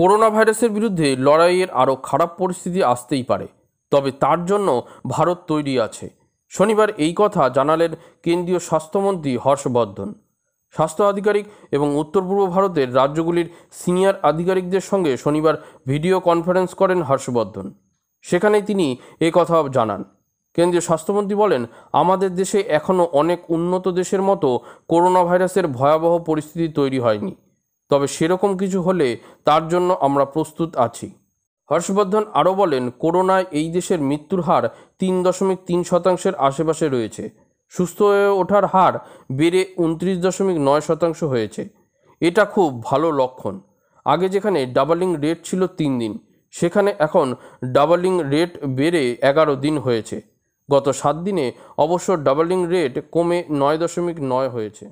corona ভাইরাসের বিরুদ্ধে লড়াইয়ের আরও খারাপ পরিস্থিতি আসতেই পারে তবে তার জন্য ভারত তৈরি আছে শনিবার এই কথা জানালেন কেন্দ্রীয় স্বাস্থ্যমন্ত্রী হর্ষবর্ধন স্বাস্থ্য আধিকারিক এবং উত্তর পূর্ব ভারতের রাজ্যগুলির সিনিয়র আধিকারিকদের সঙ্গে শনিবার ভিডিও কনফারেন্স করেন হর্ষবর্ধন সেখানে তিনি এ কথা জানান কেন্দ্রীয় স্বাস্থ্যমন্ত্রী বলেন আমাদের দেশে এখনও অনেক উন্নত দেশের মতো করোনা ভাইরাসের ভয়াবহ পরিস্থিতি তৈরি হয়নি তবে সেরকম কিছু হলে তার জন্য আমরা প্রস্তুত আছি হর্ষবর্ধন আরও বলেন করোনায় এই দেশের মৃত্যুর হার তিন দশমিক তিন শতাংশের আশেপাশে রয়েছে সুস্থ হয়ে ওঠার হার বেড়ে উনত্রিশ দশমিক নয় শতাংশ হয়েছে এটা খুব ভালো লক্ষণ আগে যেখানে ডাবলিং রেট ছিল তিন দিন সেখানে এখন ডাবলিং রেট বেড়ে এগারো দিন হয়েছে গত সাত দিনে অবশ্য ডাবলিং রেট কমে নয় দশমিক নয় হয়েছে